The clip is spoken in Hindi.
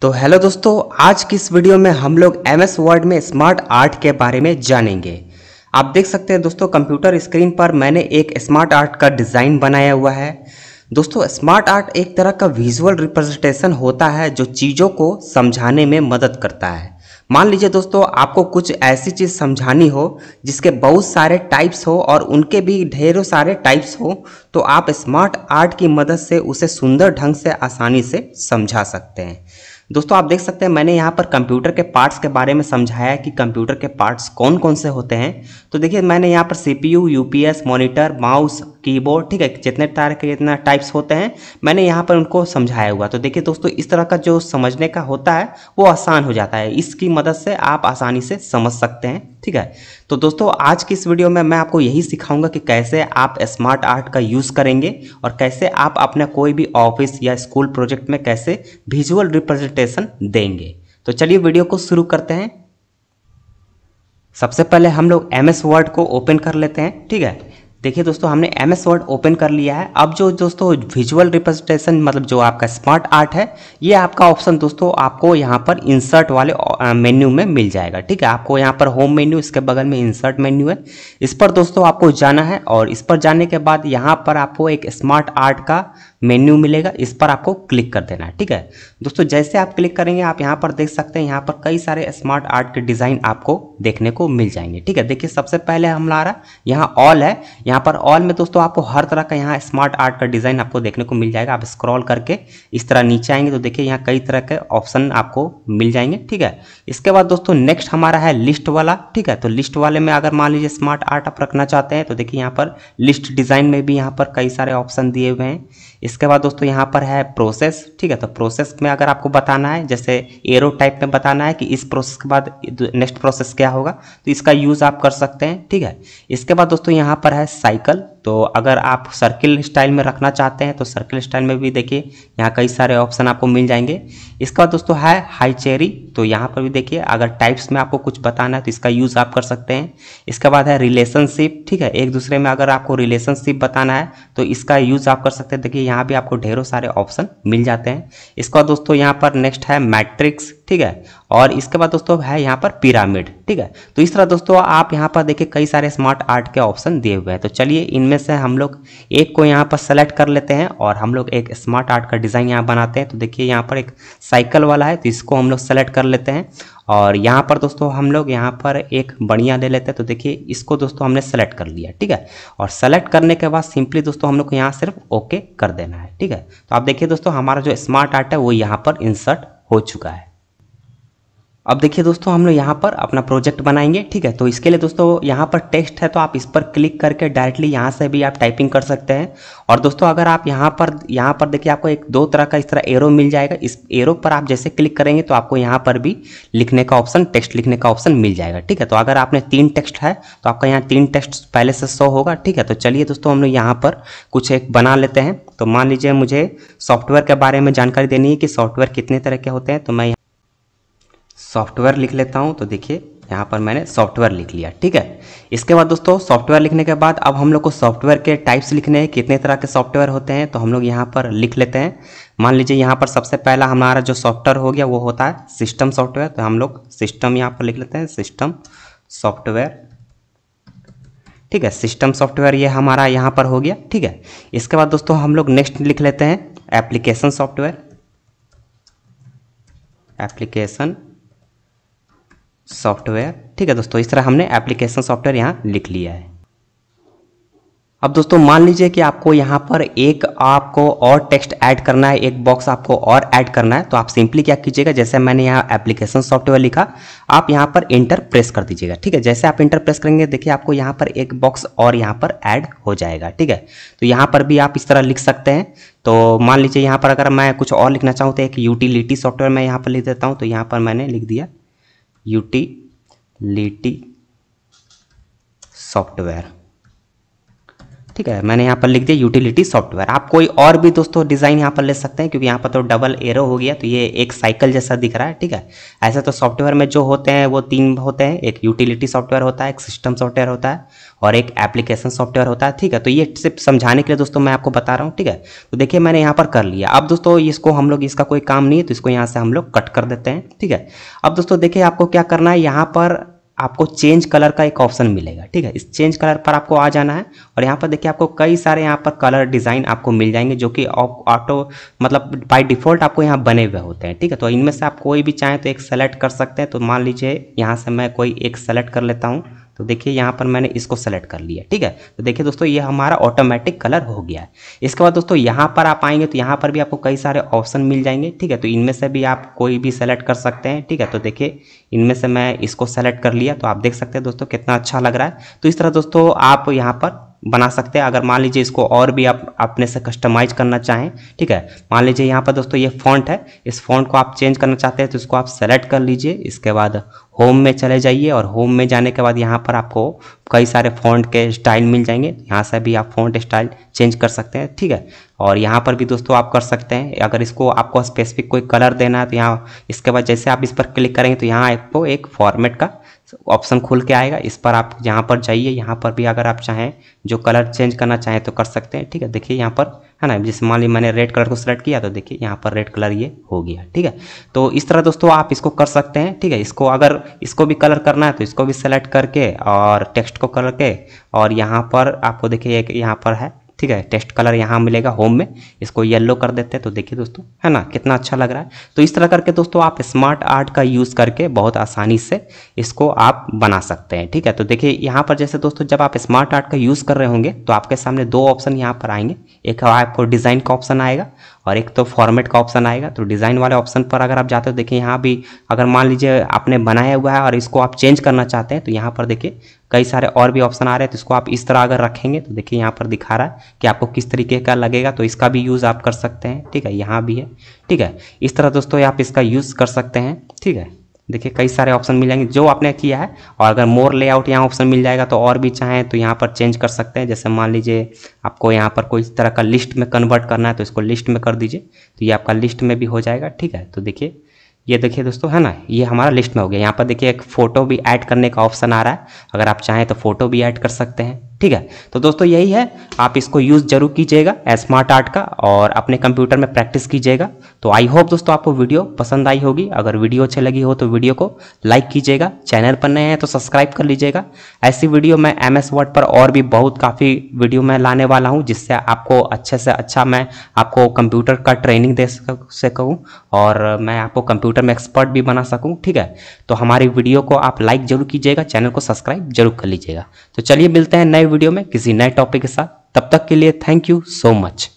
तो हेलो दोस्तों आज की इस वीडियो में हम लोग एम एस वर्ड में स्मार्ट आर्ट के बारे में जानेंगे आप देख सकते हैं दोस्तों कंप्यूटर स्क्रीन पर मैंने एक स्मार्ट आर्ट का डिज़ाइन बनाया हुआ है दोस्तों स्मार्ट आर्ट एक तरह का विजुअल रिप्रेजेंटेशन होता है जो चीज़ों को समझाने में मदद करता है मान लीजिए दोस्तों आपको कुछ ऐसी चीज़ समझानी हो जिसके बहुत सारे टाइप्स हो और उनके भी ढेरों सारे टाइप्स हो तो आप स्मार्ट आर्ट की मदद से उसे सुंदर ढंग से आसानी से समझा सकते हैं दोस्तों आप देख सकते हैं मैंने यहाँ पर कंप्यूटर के पार्ट्स के बारे में समझाया कि कंप्यूटर के पार्ट्स कौन कौन से होते हैं तो देखिए मैंने यहाँ पर C P U U P S monitor mouse keyboard ठीक है जितने तरह के जितना टाइप्स होते हैं मैंने यहाँ पर उनको समझाया हुआ तो देखिए दोस्तों इस तरह का जो समझने का होता है वो आसान हो जाता है इसकी मदद से आप आसानी से समझ सकते हैं ठीक है तो दोस्तों आज की इस वीडियो में मैं आपको यही सिखाऊंगा कि कैसे आप स्मार्ट आर्ट का यूज़ करेंगे और कैसे आप अपने कोई भी ऑफिस या स्कूल प्रोजेक्ट में कैसे विजुअल रिप्रेजेंटेशन देंगे तो चलिए वीडियो को शुरू करते हैं सबसे पहले हम लोग एम एस वर्ड को ओपन कर लेते हैं ठीक है देखिए दोस्तों हमने एम एस वर्ड ओपन कर लिया है अब जो दोस्तों विजुअल रिप्रेजेंटेशन मतलब जो आपका स्मार्ट आर्ट है ये आपका ऑप्शन दोस्तों आपको यहाँ पर इंसर्ट वाले मेन्यू में मिल जाएगा ठीक है आपको यहाँ पर होम मेन्यू इसके बगल में इंसर्ट मेन्यू है इस पर दोस्तों आपको जाना है और इस पर जाने के बाद यहाँ पर आपको एक स्मार्ट आर्ट का मेन्यू मिलेगा इस पर आपको क्लिक कर देना है ठीक है दोस्तों जैसे आप क्लिक करेंगे आप यहाँ पर देख सकते हैं यहाँ पर कई सारे स्मार्ट आर्ट के डिज़ाइन आपको देखने को मिल जाएंगे ठीक है देखिए सबसे पहले हमारा यहाँ ऑल है यहाँ पर ऑल में दोस्तों आपको हर तरह का यहाँ स्मार्ट आर्ट का डिज़ाइन आपको देखने को मिल जाएगा आप स्क्रॉल करके इस तरह नीचे आएंगे तो देखिए यहाँ कई तरह के ऑप्शन आपको मिल जाएंगे ठीक है इसके बाद दोस्तों नेक्स्ट हमारा है लिस्ट वाला ठीक है तो लिस्ट वाले में अगर मान लीजिए स्मार्ट आर्ट आप रखना चाहते हैं तो देखिए यहाँ पर लिस्ट डिज़ाइन में भी यहाँ पर कई सारे ऑप्शन दिए हुए हैं इसके बाद दोस्तों यहाँ पर है प्रोसेस ठीक है तो प्रोसेस में अगर आपको बताना है जैसे एरो टाइप में बताना है कि इस प्रोसेस के बाद नेक्स्ट प्रोसेस क्या होगा तो इसका यूज़ आप कर सकते हैं ठीक है इसके बाद दोस्तों यहाँ पर है साइकिल तो अगर आप सर्किल स्टाइल में रखना चाहते हैं तो सर्किल स्टाइल में भी देखिए यहाँ कई सारे ऑप्शन आपको मिल जाएंगे इसके बाद दोस्तों है हाई चेरी तो यहाँ पर भी देखिए अगर टाइप्स में आपको कुछ बताना है तो इसका यूज़ आप कर सकते हैं इसके बाद है रिलेशनशिप ठीक है एक दूसरे में अगर आपको रिलेशनशिप बताना है तो इसका यूज़ आप कर सकते हैं देखिए यहाँ भी आपको ढेरों सारे ऑप्शन मिल जाते हैं इसके बाद दोस्तों यहाँ पर नेक्स्ट है मैट्रिक्स ठीक है और इसके बाद दोस्तों है यहाँ पर पिरामिड ठीक है तो इस तरह दोस्तों आप यहाँ पर देखिए कई सारे स्मार्ट आर्ट के ऑप्शन दिए हुए हैं तो चलिए इनमें से हम लोग एक को यहाँ पर सेलेक्ट कर लेते हैं और हम लोग एक स्मार्ट आर्ट का डिज़ाइन यहाँ बनाते हैं तो देखिए यहाँ पर एक साइकिल वाला है तो इसको हम लोग सेलेक्ट कर लेते हैं और यहाँ पर दोस्तों हम लोग यहाँ पर एक बढ़िया ले लेते हैं तो देखिए इसको दोस्तों हमने सेलेक्ट कर लिया ठीक है और सेलेक्ट करने के बाद सिंपली दोस्तों हम लोग को यहाँ सिर्फ ओके कर देना है ठीक है तो आप देखिए दोस्तों हमारा जो स्मार्ट आर्ट है वो यहाँ पर इंसर्ट हो चुका है अब देखिए दोस्तों हम लोग यहाँ पर अपना प्रोजेक्ट बनाएंगे ठीक है तो इसके लिए दोस्तों यहाँ पर टेक्स्ट है तो आप इस पर क्लिक करके डायरेक्टली यहाँ से भी आप टाइपिंग कर सकते हैं और दोस्तों अगर आप यहाँ पर यहाँ पर देखिए आपको एक दो तरह का इस तरह एरो मिल जाएगा इस एरो पर आप जैसे क्लिक करेंगे तो आपको यहाँ पर भी लिखने का ऑप्शन टेक्स्ट लिखने का ऑप्शन मिल जाएगा ठीक है तो अगर आपने तीन टेक्स्ट है तो आपका यहाँ तीन टेक्स्ट पहले से सौ होगा ठीक है तो चलिए दोस्तों हम लोग यहाँ पर कुछ एक बना लेते हैं तो मान लीजिए मुझे सॉफ्टवेयर के बारे में जानकारी देनी है कि सॉफ्टवेयर कितने तरह के होते हैं तो मैं सॉफ्टवेयर लिख लेता हूँ तो देखिए यहाँ पर मैंने सॉफ्टवेयर लिख लिया ठीक है इसके बाद दोस्तों सॉफ्टवेयर लिखने के बाद अब हम लोग को सॉफ्टवेयर के टाइप्स लिखने हैं कितने तरह के सॉफ्टवेयर होते हैं तो हम लोग यहाँ पर लिख लेते हैं मान लीजिए यहाँ पर सबसे पहला हमारा जो सॉफ्टवेयर हो गया वो होता है सिस्टम सॉफ्टवेयर तो हम लोग सिस्टम यहाँ पर लिख लेते हैं सिस्टम सॉफ्टवेयर ठीक है सिस्टम सॉफ्टवेयर ये हमारा यहाँ पर हो गया ठीक है इसके बाद दोस्तों हम लोग नेक्स्ट लिख लेते हैं एप्लीकेशन सॉफ्टवेयर एप्लीकेशन सॉफ्टवेयर ठीक है दोस्तों इस तरह हमने एप्लीकेशन सॉफ्टवेयर यहाँ लिख लिया है अब दोस्तों मान लीजिए कि आपको यहाँ पर एक आपको और टेक्स्ट ऐड करना है एक बॉक्स आपको और ऐड करना है तो आप सिंपली क्या कीजिएगा जैसे मैंने यहाँ एप्लीकेशन सॉफ्टवेयर लिखा आप यहाँ पर इंटर प्रेस कर दीजिएगा ठीक है जैसे आप इंटर प्रेस करेंगे देखिए आपको यहाँ पर एक बॉक्स और यहाँ पर ऐड हो जाएगा ठीक है तो यहाँ पर भी आप इस तरह लिख सकते हैं तो मान लीजिए यहाँ पर अगर मैं कुछ और लिखना चाहूँ तो एक यूटिलिटी सॉफ्टवेयर मैं यहाँ पर लिख देता हूँ तो यहाँ पर मैंने लिख दिया यूटिलिटी सॉफ्टवेयर ठीक है मैंने यहाँ पर लिख दिया यूटिलिटी सॉफ्टवेयर आप कोई और भी दोस्तों डिज़ाइन यहाँ पर ले सकते हैं क्योंकि यहाँ पर तो डबल एरो हो गया तो ये एक साइकिल जैसा दिख रहा है ठीक है ऐसे तो सॉफ्टवेयर में जो होते हैं वो तीन होते हैं एक यूटिलिटी सॉफ्टवेयर होता है एक सिस्टम सॉफ्टवेयर होता है और एक एप्लीकेशन सॉफ्टवेयर होता है ठीक है तो ये सिर्फ समझाने के लिए दोस्तों मैं आपको बता रहा हूँ ठीक है तो देखिए मैंने यहाँ पर कर लिया अब दोस्तों इसको हम लोग इसका कोई काम नहीं है तो इसको यहाँ से हम लोग कट कर देते हैं ठीक है अब दोस्तों देखिए आपको क्या करना है यहाँ पर आपको चेंज कलर का एक ऑप्शन मिलेगा ठीक है इस चेंज कलर पर आपको आ जाना है और यहाँ पर देखिए आपको कई सारे यहाँ पर कलर डिज़ाइन आपको मिल जाएंगे जो कि ऑटो मतलब बाय डिफ़ॉल्ट आपको यहाँ बने हुए होते हैं ठीक है तो इनमें से आप कोई भी चाहें तो एक सेलेक्ट कर सकते हैं तो मान लीजिए यहाँ से मैं कोई एक सेलेक्ट कर लेता हूँ तो देखिए यहाँ पर मैंने इसको सेलेक्ट कर लिया ठीक है तो देखिए दोस्तों ये हमारा ऑटोमेटिक कलर हो गया है इसके बाद दोस्तों यहाँ पर आप आएंगे तो यहाँ पर भी आपको कई सारे ऑप्शन मिल जाएंगे ठीक है तो इनमें से भी आप कोई भी सेलेक्ट कर सकते हैं ठीक है तो देखिए इनमें से मैं इसको सेलेक्ट कर लिया तो आप देख सकते हैं दोस्तों कितना अच्छा लग रहा है तो इस तरह दोस्तों आप यहाँ पर बना सकते हैं अगर मान लीजिए इसको और भी आप अपने से कस्टमाइज करना चाहें ठीक है मान लीजिए यहाँ पर दोस्तों ये फॉन्ट है इस फॉन्ट को आप चेंज करना चाहते हैं तो इसको आप सेलेक्ट कर लीजिए इसके बाद होम में चले जाइए और होम में जाने के बाद यहाँ पर आपको कई सारे फ़ॉन्ट के स्टाइल मिल जाएंगे यहाँ से भी आप फ़ॉन्ट स्टाइल चेंज कर सकते हैं ठीक है और यहाँ पर भी दोस्तों आप कर सकते हैं अगर इसको आपको स्पेसिफिक कोई कलर देना है तो यहाँ इसके बाद जैसे आप इस पर क्लिक करेंगे तो यहाँ आपको एक फॉर्मेट का ऑप्शन खुल के आएगा इस पर आप यहाँ पर जाइए यहाँ पर भी अगर आप चाहें जो कलर चेंज करना चाहें तो कर सकते हैं ठीक है देखिए यहाँ पर है ना जैसे मान ली मैंने रेड कलर को सेलेक्ट किया तो देखिए यहाँ पर रेड कलर ये हो गया ठीक है तो इस तरह दोस्तों आप इसको कर सकते हैं ठीक है इसको अगर इसको भी कलर करना है तो इसको भी सेलेक्ट करके और टेक्स्ट को कलर के और यहाँ पर आपको देखिए एक यहाँ पर है ठीक है टेस्ट कलर यहाँ मिलेगा होम में इसको येलो कर देते हैं तो देखिए दोस्तों है ना कितना अच्छा लग रहा है तो इस तरह करके दोस्तों आप स्मार्ट आर्ट का यूज़ करके बहुत आसानी से इसको आप बना सकते हैं ठीक है तो देखिए यहाँ पर जैसे दोस्तों जब आप स्मार्ट आर्ट का यूज़ कर रहे होंगे तो आपके सामने दो ऑप्शन यहाँ पर आएंगे एक आपको डिज़ाइन का ऑप्शन आएगा और एक तो फॉर्मेट का ऑप्शन आएगा तो डिज़ाइन वाले ऑप्शन पर अगर आप जाते हो देखिए यहाँ भी अगर मान लीजिए आपने बनाया हुआ है और इसको आप चेंज करना चाहते हैं तो यहाँ पर देखिए कई सारे और भी ऑप्शन आ रहे हैं तो इसको आप इस तरह अगर रखेंगे तो देखिए यहाँ पर दिखा रहा है कि आपको किस तरीके का लगेगा तो इसका भी यूज़ आप कर सकते हैं ठीक है यहाँ भी है ठीक है इस तरह दोस्तों आप इसका यूज़ कर सकते हैं ठीक है देखिए कई सारे ऑप्शन मिल जाएंगे जो आपने किया है और अगर मोर लेआउट यहाँ ऑप्शन मिल जाएगा तो और भी चाहें तो यहाँ पर चेंज कर सकते हैं जैसे मान लीजिए आपको यहाँ पर कोई तरह का लिस्ट में कन्वर्ट करना है तो इसको लिस्ट में कर दीजिए तो ये आपका लिस्ट में भी हो जाएगा ठीक है तो देखिए ये देखिए दोस्तों है ना ये हमारा लिस्ट में हो गया यहाँ पर देखिए एक फ़ोटो भी ऐड करने का ऑप्शन आ रहा है अगर आप चाहें तो फ़ोटो भी ऐड कर सकते हैं ठीक है तो दोस्तों यही है आप इसको यूज़ जरूर कीजिएगा स्मार्ट आर्ट का और अपने कंप्यूटर में प्रैक्टिस कीजिएगा तो आई होप दोस्तों आपको वीडियो पसंद आई होगी अगर वीडियो अच्छी लगी हो तो वीडियो को लाइक कीजिएगा चैनल पर नए हैं तो सब्सक्राइब कर लीजिएगा ऐसी वीडियो मैं एम एस वर्ड पर और भी बहुत काफ़ी वीडियो मैं लाने वाला हूँ जिससे आपको अच्छे से अच्छा मैं आपको कंप्यूटर का ट्रेनिंग दे सकूँ और मैं आपको कंप्यूटर में एक्सपर्ट भी बना सकूँ ठीक है तो हमारी वीडियो को आप लाइक जरूर कीजिएगा चैनल को सब्सक्राइब जरूर कर लीजिएगा तो चलिए मिलते हैं नए वीडियो में किसी नए टॉपिक के साथ तब तक के लिए थैंक यू सो मच